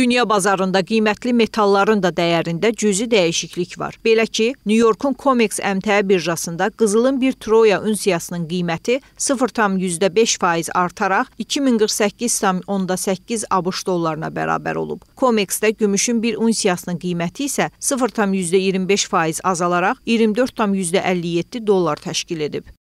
Dünya bazarında qiymətli metalların da dəyərində cüzi dəyişiklik var. Belə ki, New Yorkun COMEX əmtəə birjasında qızılın bir troya ünsiyasının qiyməti 0,5% artaraq 2048,8 ABŞ dollarına bərabər olub. COMEX-də gümüşün bir ünsiyasının qiyməti isə 0,25% azalaraq 24,57 dollar təşkil edib.